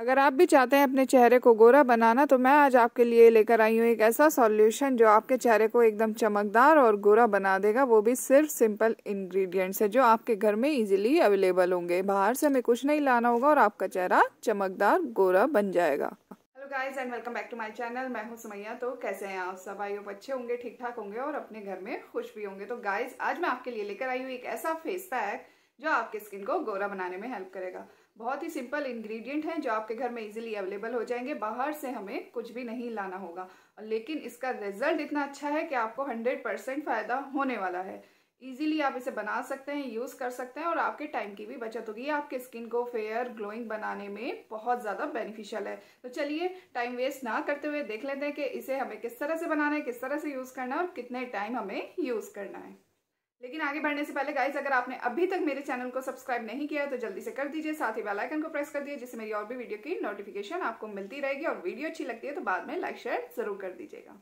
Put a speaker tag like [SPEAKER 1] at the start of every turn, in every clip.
[SPEAKER 1] अगर आप भी चाहते हैं अपने चेहरे को गोरा बनाना तो मैं आज आपके लिए लेकर आई हूँ एक ऐसा सॉल्यूशन जो आपके चेहरे को एकदम चमकदार और गोरा बना देगा वो भी सिर्फ सिंपल इंग्रेडिएंट्स है जो आपके घर में इजीली अवेलेबल होंगे बाहर से हमें कुछ नहीं लाना होगा और आपका चेहरा चमकदार गोरा बन जाएगा hello guys and welcome back to my channel मैं हूँ सुमैया तो कैसे हैं आप सब आई होप अच्छे होंगे ठीक ठाक होंगे और अपने घर में खुश भी होंगे तो गाइज आज मैं आपके लिए लेकर आई हूँ एक ऐसा फेस पैक जो आपके स्किन को गोरा बनाने में हेल्प करेगा बहुत ही सिंपल इंग्रेडिएंट हैं जो आपके घर में इजीली अवेलेबल हो जाएंगे बाहर से हमें कुछ भी नहीं लाना होगा लेकिन इसका रिजल्ट इतना अच्छा है कि आपको 100 परसेंट फ़ायदा होने वाला है इजीली आप इसे बना सकते हैं यूज़ कर सकते हैं और आपके टाइम की भी बचत होगी आपके स्किन को फेयर ग्लोइंग बनाने में बहुत ज़्यादा बेनिफिशियल है तो चलिए टाइम वेस्ट ना करते हुए देख लेते हैं कि इसे हमें किस तरह से बनाना है किस तरह से यूज़ करना है और कितने टाइम हमें यूज़ करना है लेकिन आगे बढ़ने से पहले गाइज अगर आपने अभी तक मेरे चैनल को सब्सक्राइब नहीं किया तो जल्दी से कर दीजिए साथ ही बेलाइकन को प्रेस कर दीजिए जिससे मेरी और भी वीडियो की नोटिफिकेशन आपको मिलती रहेगी और वीडियो अच्छी लगती है तो बाद में लाइक शेयर जरूर कर दीजिएगा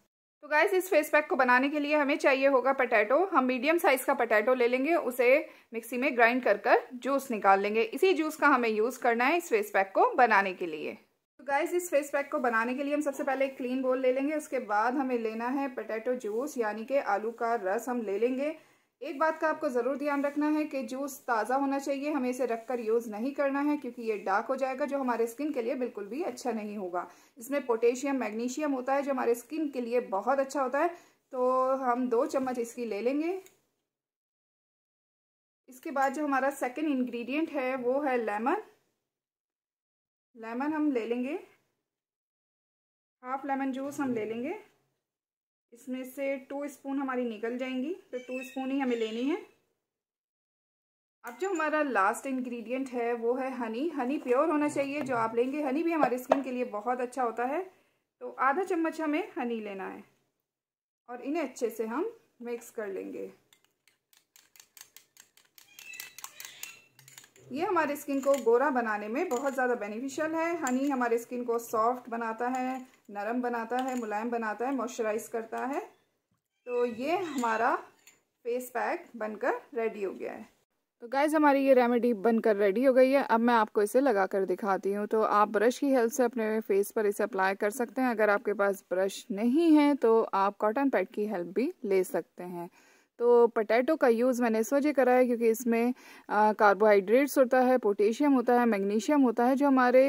[SPEAKER 1] तो गाइज इस फेस पैक को बनाने के लिए हमें चाहिए होगा पटैटो हम मीडियम साइज का पटैटो ले लेंगे उसे मिक्सी में ग्राइंड कर कर जूस निकाल लेंगे इसी जूस का हमें यूज़ करना है इस फेस पैक को बनाने के लिए तो गाइज इस फेस पैक को बनाने के लिए हम सबसे पहले एक क्लीन बोल ले लेंगे उसके बाद हमें लेना है पटैटो जूस यानी कि आलू का रस हम ले लेंगे एक बात का आपको ज़रूर ध्यान रखना है कि जूस ताज़ा होना चाहिए हमें इसे रखकर यूज़ नहीं करना है क्योंकि ये डार्क हो जाएगा जो हमारे स्किन के लिए बिल्कुल भी अच्छा नहीं होगा इसमें पोटेशियम मैग्नीशियम होता है जो हमारे स्किन के लिए बहुत अच्छा होता है तो हम दो चम्मच इसकी ले लेंगे इसके बाद जो हमारा सेकेंड इन्ग्रीडियंट है वो है लेमन लेमन हम ले लेंगे हाफ लेमन जूस हम ले लेंगे इसमें से टू स्पून हमारी निकल जाएंगी तो टू स्पून ही हमें लेनी है अब जो हमारा लास्ट इंग्रेडिएंट है वो है हनी हनी प्योर होना चाहिए जो आप लेंगे हनी भी हमारी स्किन के लिए बहुत अच्छा होता है तो आधा चम्मच हमें हनी लेना है और इन्हें अच्छे से हम मिक्स कर लेंगे ये हमारे स्किन को गोरा बनाने में बहुत ज़्यादा बेनिफिशियल है हनी हमारे स्किन को सॉफ्ट बनाता है नरम बनाता है मुलायम बनाता है मॉइस्चराइज करता है तो ये हमारा फेस पैक बनकर रेडी हो गया है तो गाइज़ हमारी ये रेमेडी बनकर रेडी हो गई है अब मैं आपको इसे लगा कर दिखाती हूँ तो आप ब्रश की हेल्प से अपने फेस पर इसे अप्लाई कर सकते हैं अगर आपके पास ब्रश नहीं है तो आप कॉटन पैड की हेल्प भी ले सकते हैं तो पटैटो का यूज़ मैंने इस वजह करा है क्योंकि इसमें कार्बोहाइड्रेट्स होता है पोटेशियम होता है मैग्नीशियम होता है जो हमारे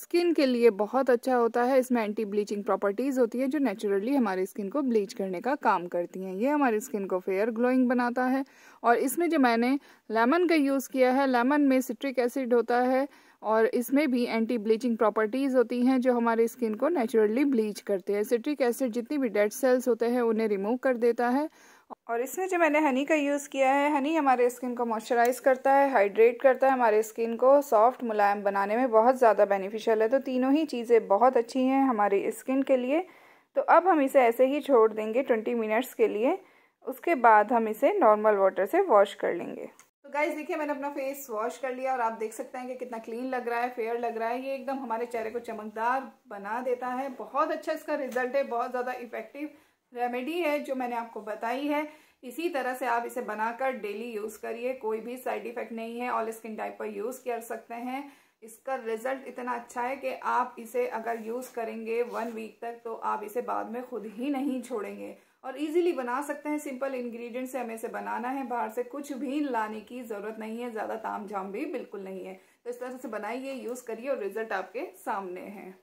[SPEAKER 1] स्किन के लिए बहुत अच्छा होता है इसमें एंटी ब्लीचिंग प्रॉपर्टीज़ होती है जो नेचुरली हमारे स्किन को ब्लीच करने का काम करती हैं ये हमारी स्किन को फेयर ग्लोइंग बनाता है और इसमें जो मैंने लेमन का यूज़ किया है लेमन में सिट्रिक एसिड होता है और इसमें भी एंटी ब्लीचिंग प्रॉपर्टीज़ होती हैं जो हमारे स्किन को नेचुरली ब्लीच करते हैं सिट्रिक एसिड जितनी भी डेड सेल्स होते हैं उन्हें रिमूव कर देता है और इसमें जो मैंने हनी का यूज़ किया है हनी हमारे स्किन को मॉइस्चराइज़ करता है हाइड्रेट करता है हमारे स्किन को सॉफ्ट मुलायम बनाने में बहुत ज़्यादा बेनिफिशियल है तो तीनों ही चीज़ें बहुत अच्छी हैं हमारी स्किन के लिए तो अब हम इसे ऐसे ही छोड़ देंगे ट्वेंटी मिनट्स के लिए उसके बाद हम इसे नॉर्मल वाटर से वॉश कर लेंगे तो गाइज देखिए मैंने अपना फेस वॉश कर लिया और आप देख सकते हैं कि कितना क्लीन लग रहा है फेयर लग रहा है ये एकदम हमारे चेहरे को चमकदार बना देता है बहुत अच्छा इसका रिजल्ट है बहुत ज़्यादा इफेक्टिव रेमेडी है जो मैंने आपको बताई है इसी तरह से आप इसे बनाकर डेली यूज़ करिए कोई भी साइड इफ़ेक्ट नहीं है ऑल स्किन टाइप पर यूज़ कर सकते हैं इसका रिजल्ट इतना अच्छा है कि आप इसे अगर यूज़ करेंगे वन वीक तक तो आप इसे बाद में खुद ही नहीं छोड़ेंगे और इजीली बना सकते हैं सिंपल इंग्रेडिएंट से हमें इसे बनाना है बाहर से कुछ भी लाने की ज़रूरत नहीं है ज़्यादा ताम झाम भी बिल्कुल नहीं है तो इस तरह से बनाइए यूज़ करिए और रिजल्ट आपके सामने है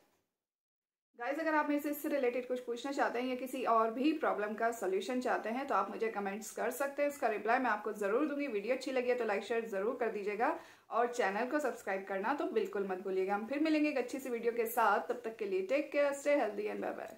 [SPEAKER 1] गाइज अगर आप मेरे से इससे रिलेटेड कुछ पूछना चाहते हैं या किसी और भी प्रॉब्लम का सोल्यूशन चाहते हैं तो आप मुझे कमेंट्स कर सकते हैं उसका रिप्लाई मैं आपको ज़रूर दूंगी वीडियो अच्छी लगी है तो लाइक शेयर ज़रूर कर दीजिएगा और चैनल को सब्सक्राइब करना तो बिल्कुल मत भूलिएगा हम फिर मिलेंगे एक अच्छी सी वीडियो के साथ तब तक के लिए take care stay healthy and bye bye